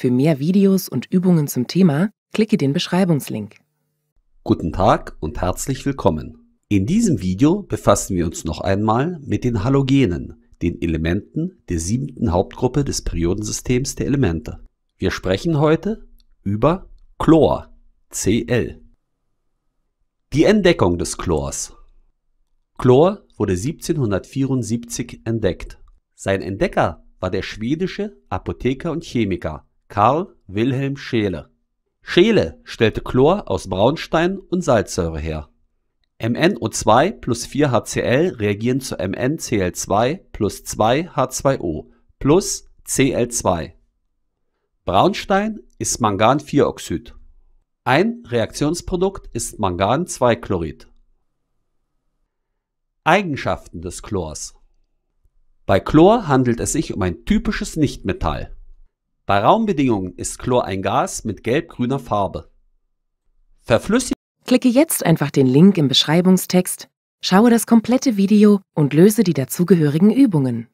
Für mehr Videos und Übungen zum Thema klicke den Beschreibungslink. Guten Tag und herzlich willkommen. In diesem Video befassen wir uns noch einmal mit den Halogenen, den Elementen der siebten Hauptgruppe des Periodensystems der Elemente. Wir sprechen heute über Chlor, Cl. Die Entdeckung des Chlors. Chlor wurde 1774 entdeckt. Sein Entdecker war der schwedische Apotheker und Chemiker Karl Wilhelm Scheele. Scheele stellte Chlor aus Braunstein und Salzsäure her. MnO2 plus 4HCl reagieren zu MnCl2 plus 2H2O plus Cl2. Braunstein ist Mangan-4-Oxid. Ein Reaktionsprodukt ist Mangan-2-Chlorid. Eigenschaften des Chlors Bei Chlor handelt es sich um ein typisches Nichtmetall. Bei Raumbedingungen ist Chlor ein Gas mit gelb-grüner Farbe. Verflüssig Klicke jetzt einfach den Link im Beschreibungstext, schaue das komplette Video und löse die dazugehörigen Übungen.